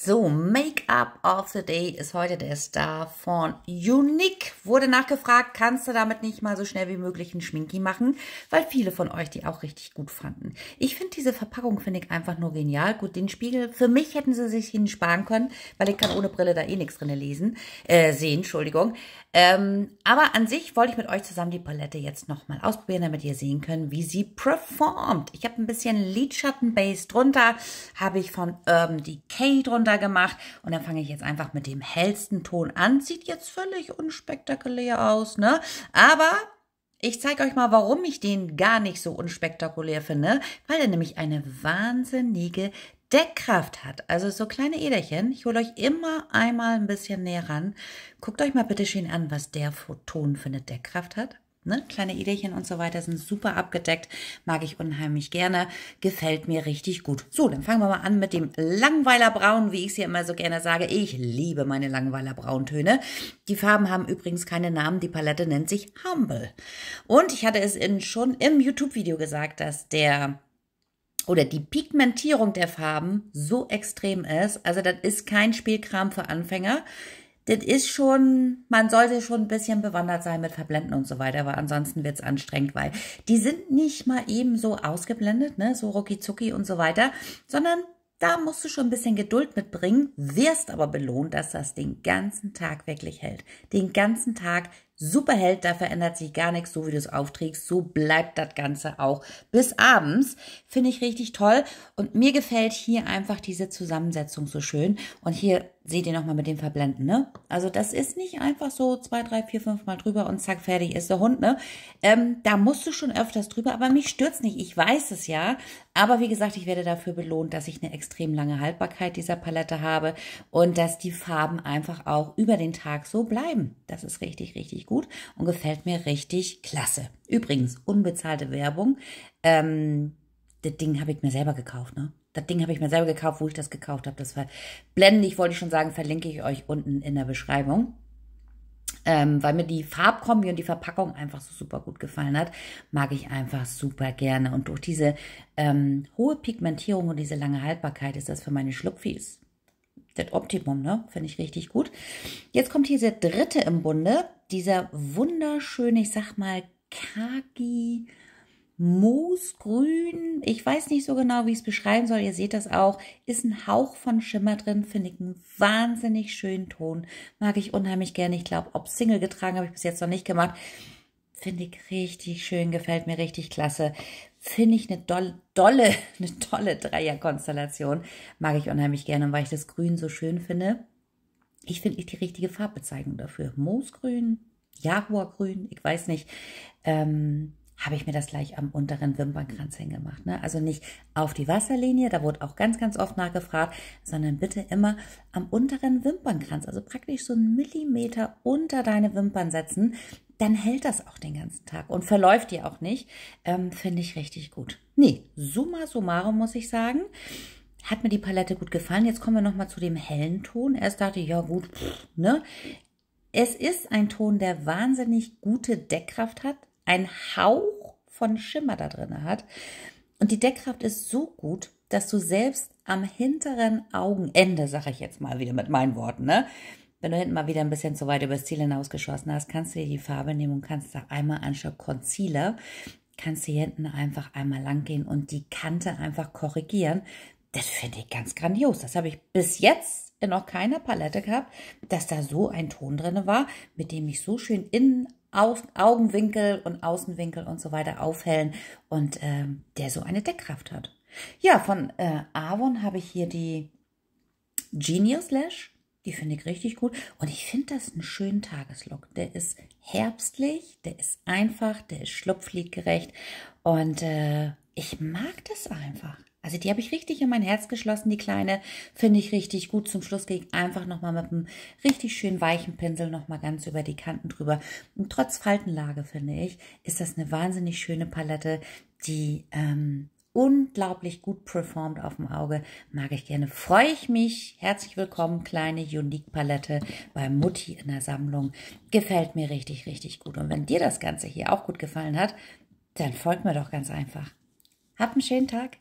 So, Make-up of the Day ist heute der Star von Unique. Wurde nachgefragt, kannst du damit nicht mal so schnell wie möglich einen Schminki machen? Weil viele von euch die auch richtig gut fanden. Ich finde diese Verpackung, finde ich einfach nur genial. Gut, den Spiegel, für mich hätten sie sich ihn sparen können, weil ich kann ohne Brille da eh nichts drin lesen, äh, sehen, Entschuldigung. Ähm, aber an sich wollte ich mit euch zusammen die Palette jetzt nochmal ausprobieren, damit ihr sehen könnt, wie sie performt. Ich habe ein bisschen Lidschattenbase drunter, habe ich von Urban ähm, Decay drunter runter gemacht. Und dann fange ich jetzt einfach mit dem hellsten Ton an. Sieht jetzt völlig unspektakulär aus, ne? Aber ich zeige euch mal, warum ich den gar nicht so unspektakulär finde, weil er nämlich eine wahnsinnige Deckkraft hat. Also so kleine Äderchen. Ich hole euch immer einmal ein bisschen näher ran. Guckt euch mal bitte schön an, was der Ton für eine Deckkraft hat. Ne? Kleine Ideen und so weiter sind super abgedeckt. Mag ich unheimlich gerne. Gefällt mir richtig gut. So, dann fangen wir mal an mit dem Langweilerbraun, wie ich es hier immer so gerne sage. Ich liebe meine Langweilerbrauntöne. Die Farben haben übrigens keine Namen. Die Palette nennt sich Humble. Und ich hatte es in, schon im YouTube-Video gesagt, dass der oder die Pigmentierung der Farben so extrem ist. Also das ist kein Spielkram für Anfänger das ist schon, man sollte schon ein bisschen bewandert sein mit Verblenden und so weiter, weil ansonsten wird's anstrengend, weil die sind nicht mal eben so ausgeblendet, ne, so rucki zucki und so weiter, sondern da musst du schon ein bisschen Geduld mitbringen, wirst aber belohnt, dass das den ganzen Tag wirklich hält. Den ganzen Tag Superheld, da verändert sich gar nichts, so wie du es aufträgst, so bleibt das Ganze auch bis abends. Finde ich richtig toll und mir gefällt hier einfach diese Zusammensetzung so schön und hier seht ihr nochmal mit dem Verblenden, ne? Also das ist nicht einfach so zwei, drei, vier, fünf Mal drüber und zack, fertig ist der Hund, ne? Ähm, da musst du schon öfters drüber, aber mich stört's nicht, ich weiß es ja. Aber wie gesagt, ich werde dafür belohnt, dass ich eine extrem lange Haltbarkeit dieser Palette habe und dass die Farben einfach auch über den Tag so bleiben. Das ist richtig, richtig gut und gefällt mir richtig klasse. Übrigens, unbezahlte Werbung. Ähm, das Ding habe ich mir selber gekauft, ne? Das Ding habe ich mir selber gekauft, wo ich das gekauft habe. Das verblende ich, wollte ich schon sagen, verlinke ich euch unten in der Beschreibung. Ähm, weil mir die Farbkombi und die Verpackung einfach so super gut gefallen hat, mag ich einfach super gerne. Und durch diese ähm, hohe Pigmentierung und diese lange Haltbarkeit ist das für meine Schlupfis das Optimum, ne? Finde ich richtig gut. Jetzt kommt hier der dritte im Bunde, dieser wunderschöne, ich sag mal, Kaki, moosgrün. Ich weiß nicht so genau, wie ich es beschreiben soll. Ihr seht das auch. Ist ein Hauch von Schimmer drin. Finde ich einen wahnsinnig schönen Ton. Mag ich unheimlich gerne. Ich glaube, ob Single getragen habe ich bis jetzt noch nicht gemacht. Finde ich richtig schön, gefällt mir richtig klasse finde ich eine doll, dolle, eine tolle Dreierkonstellation. Mag ich unheimlich gerne, weil ich das Grün so schön finde. Ich finde nicht die richtige Farbbezeichnung dafür. Moosgrün, Jaguargrün, ich weiß nicht. Ähm, habe ich mir das gleich am unteren Wimpernkranz hingemacht. Ne? Also nicht auf die Wasserlinie, da wurde auch ganz, ganz oft nachgefragt, sondern bitte immer am unteren Wimpernkranz, also praktisch so einen Millimeter unter deine Wimpern setzen dann hält das auch den ganzen Tag und verläuft dir auch nicht. Ähm, Finde ich richtig gut. Nee, summa summarum muss ich sagen, hat mir die Palette gut gefallen. Jetzt kommen wir nochmal zu dem hellen Ton. Erst dachte ich, ja gut, pff, ne? Es ist ein Ton, der wahnsinnig gute Deckkraft hat, ein Hauch von Schimmer da drin hat. Und die Deckkraft ist so gut, dass du selbst am hinteren Augenende, sage ich jetzt mal wieder mit meinen Worten, ne, wenn du hinten mal wieder ein bisschen zu weit übers Ziel hinausgeschossen hast, kannst du dir die Farbe nehmen und kannst da einmal anstatt Concealer, kannst du hier hinten einfach einmal lang gehen und die Kante einfach korrigieren. Das finde ich ganz grandios. Das habe ich bis jetzt in noch keiner Palette gehabt, dass da so ein Ton drin war, mit dem ich so schön innen Augenwinkel und Außenwinkel und so weiter aufhellen und äh, der so eine Deckkraft hat. Ja, von äh, Avon habe ich hier die Genius Lash. Die finde ich richtig gut. Und ich finde das einen schönen Tageslook. Der ist herbstlich, der ist einfach, der ist schlupflieggerecht. Und äh, ich mag das einfach. Also die habe ich richtig in mein Herz geschlossen, die kleine. Finde ich richtig gut. Zum Schluss gehe ich einfach nochmal mit einem richtig schönen weichen Pinsel nochmal ganz über die Kanten drüber. Und trotz Faltenlage, finde ich, ist das eine wahnsinnig schöne Palette, die ähm, unglaublich gut performt auf dem Auge. Mag ich gerne. Freue ich mich. Herzlich willkommen, kleine Unique Palette bei Mutti in der Sammlung. Gefällt mir richtig, richtig gut. Und wenn dir das Ganze hier auch gut gefallen hat, dann folgt mir doch ganz einfach. Habt einen schönen Tag.